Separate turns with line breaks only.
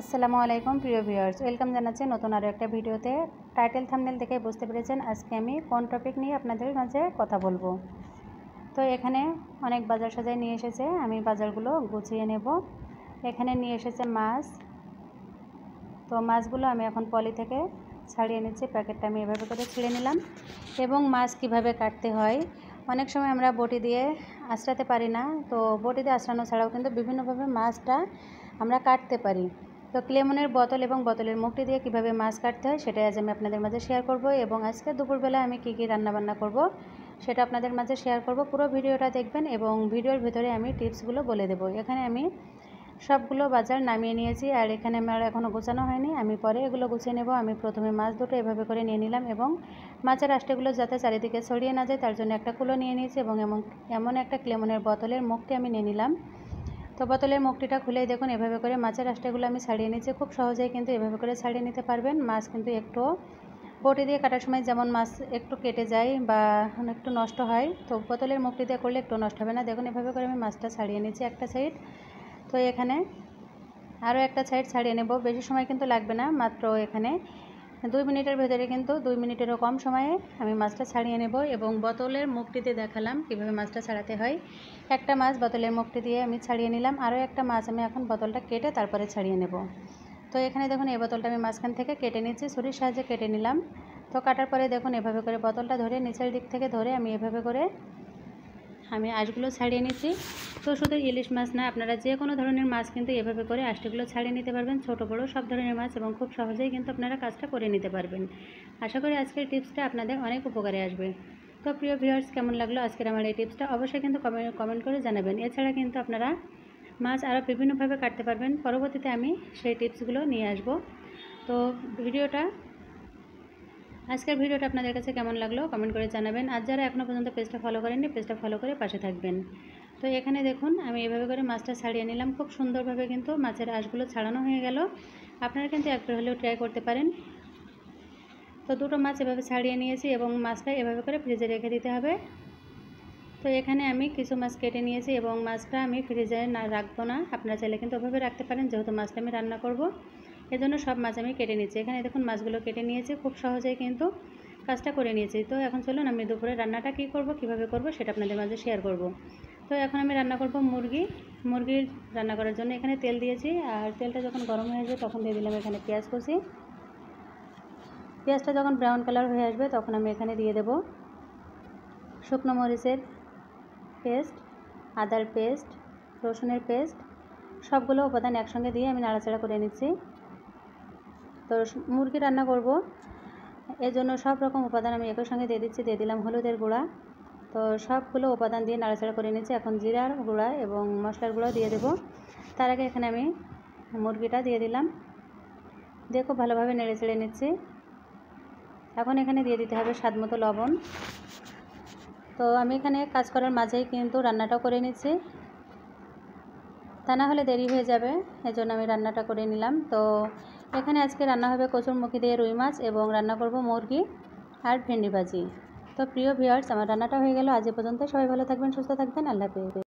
আসসালামু আলাইকুম প্রিয় ভিউয়ার্স ওয়েলকাম জানাচ্ছি নতুন আরও একটা ভিডিওতে টাইটেল থামনেল দেখে বুঝতে পেরেছেন আজকে আমি কোন টপিক নিয়ে আপনাদের মাঝে কথা বলবো তো এখানে অনেক বাজার সাজায় নিয়ে এসেছে আমি বাজারগুলো গুছিয়ে নেব এখানে নিয়ে এসেছে মাছ তো মাছগুলো আমি এখন পলি থেকে ছাড়িয়ে নিচ্ছি প্যাকেটটা আমি এভাবে করে ছিঁড়ে নিলাম এবং মাছ কিভাবে কাটতে হয় অনেক সময় আমরা বটি দিয়ে আশড়াতে পারি না তো বটি দিয়ে আশ্রানো ছাড়াও কিন্তু বিভিন্নভাবে মাছটা আমরা কাটতে পারি তো ক্লেমনের বোতল এবং বোতলের মুখটি দিয়ে কিভাবে মাছ কাটতে হয় সেটাই আজ আমি আপনাদের মাঝে শেয়ার করব এবং আজকে দুপুরবেলা আমি কী কী রান্নাবান্না করব সেটা আপনাদের মাঝে শেয়ার করব পুরো ভিডিওটা দেখবেন এবং ভিডিওর ভিতরে আমি টিপসগুলো বলে দেব এখানে আমি সবগুলো বাজার নামিয়ে নিয়েছি আর এখানে আমার এখনও গোছানো হয়নি আমি পরে এগুলো গুছিয়ে নেব আমি প্রথমে মাছ দুটো এভাবে করে নিয়ে নিলাম এবং মাছের আষ্টেগুলো যাতে চারিদিকে ছড়িয়ে না যায় তার জন্য একটা কুলো নিয়ে নিয়েছি এবং এমন এমন একটা ক্লেমনের বোতলের মুখটি আমি নিয়ে নিলাম তো বোতলের মুখটিটা খুলেই দেখুন এভাবে করে মাছের রাস্তাগুলো আমি ছাড়িয়ে নিচ্ছি খুব সহজেই কিন্তু এভাবে করে ছাড়িয়ে নিতে পারবেন মাছ কিন্তু একটু বটি দিয়ে কাটার সময় যেমন মাছ একটু কেটে যায় বা একটু নষ্ট হয় তো বোতলের মুখটি দিয়ে করলে একটু নষ্ট হবে না দেখুন এভাবে করে আমি মাছটা ছাড়িয়ে নিচ্ছি একটা সাইড তো এখানে আরও একটা সাইড ছাড়িয়ে নেব বেশি সময় কিন্তু লাগবে না মাত্র এখানে দুই মিনিটের ভেতরে কিন্তু দুই মিনিটেরও কম সময়ে আমি মাছটা ছাড়িয়ে নেব এবং বোতলের মুখটিতে দেখালাম কিভাবে মাছটা ছাড়াতে হয় একটা মাছ বোতলের মুখটি দিয়ে আমি ছাড়িয়ে নিলাম আরও একটা মাছ আমি এখন বোতলটা কেটে তারপরে ছাড়িয়ে নেব তো এখানে দেখুন এই বোতলটা আমি মাঝখান থেকে কেটে নিচ্ছি ছুরির সাহায্যে কেটে নিলাম তো কাটার পরে দেখুন এভাবে করে বোতলটা ধরে নিচের দিক থেকে ধরে আমি এভাবে করে আমি আশগুলো ছাড়িয়ে নিচ্ছি তো শুধু ইলিশ মাছ না আপনারা যে কোনো ধরনের মাছ কিন্তু এভাবে করে আশটিগুলো ছাড়িয়ে নিতে পারবেন ছোটো বড়ো সব ধরনের মাছ এবং খুব সহজেই কিন্তু আপনারা কাজটা করে নিতে পারবেন আশা করি আজকের টিপসটা আপনাদের অনেক উপকারে আসবে তো প্রিয় ভিউয়ার্স কেমন লাগলো আজকের আমার এই টিপসটা অবশ্যই কিন্তু কমেন্ট কমেন্ট করে জানাবেন এছাড়া কিন্তু আপনারা মাছ আরও বিভিন্নভাবে কাটতে পারবেন পরবর্তীতে আমি সেই টিপসগুলো নিয়ে আসব তো ভিডিওটা আজকের ভিডিওটা আপনাদের কাছে কেমন লাগলো কমেন্ট করে জানাবেন আর যারা এখনও পর্যন্ত পেজটা ফলো করেননি পেজটা ফলো করে পাশে থাকবেন তো এখানে দেখুন আমি এভাবে করে মাছটা ছাড়িয়ে নিলাম খুব সুন্দরভাবে কিন্তু মাছের আঁশগুলো ছাড়ানো হয়ে গেল আপনারা কিন্তু একবার হলেও ট্রাই করতে পারেন তো দুটো মাছ এভাবে ছাড়িয়ে নিয়েছি এবং মাছটা এভাবে করে ফ্রিজে রেখে দিতে হবে তো এখানে আমি কিছু মাছ কেটে নিয়েছি এবং মাছটা আমি ফ্রিজে না রাখবো না আপনারা চাইলে কিন্তু ওভাবে রাখতে পারেন যেহেতু মাছটা আমি রান্না করব এজন্য সব মাছ আমি কেটে নিয়েছি এখানে দেখুন মাছগুলো কেটে নিয়েছি খুব সহজেই কিন্তু কাজটা করে নিয়েছি তো এখন চলুন আমি দুপুরে রান্নাটা কী করব কিভাবে করব সেটা আপনাদের মাঝে শেয়ার করব তো এখন আমি রান্না করব মুরগি মুরগির রান্না করার জন্য এখানে তেল দিয়েছি আর তেলটা যখন গরম হয়ে যায় তখন দিয়ে দিলাম এখানে পেঁয়াজ কষি পেঁয়াজটা যখন ব্রাউন কালার হয়ে আসবে তখন আমি এখানে দিয়ে দেব শুকনো মরিচের পেস্ট আদার পেস্ট রসুনের পেস্ট সবগুলো উপাদান একসঙ্গে দিয়ে আমি নাড়াচাড়া করে নিচ্ছি তো মুরগি রান্না করব এর জন্য সব রকম উপাদান আমি একই সঙ্গে দিয়ে দিচ্ছি দিয়ে দিলাম হলুদের গুঁড়া তো সবগুলো উপাদান দিয়ে নাড়াচাড়া করে নিয়েছি এখন জিরার গুঁড়া এবং মশলার গুঁড়া দিয়ে দেব তার আগে এখানে আমি মুরগিটা দিয়ে দিলাম দিয়ে খুব ভালোভাবে নেড়ে চেড়ে নিচ্ছি এখন এখানে দিয়ে দিতে হবে স্বাদ মতো লবণ তো আমি এখানে কাজ করার মাঝেই কিন্তু রান্নাটাও করে নিচ্ছি তা না হলে দেরি হয়ে যাবে এজন্য আমি রান্নাটা করে নিলাম তো এখানে আজকে রান্না হবে কচুরমুখী দিয়ে রুই মাছ এবং রান্না করব মুরগি আর ভেন্ডি ভাজি তো প্রিয় ভিউয়ার্স আমার রান্নাটা হয়ে গেল আজ পর্যন্ত সবাই ভালো থাকবেন সুস্থ থাকবেন আল্লাহ হাফিজ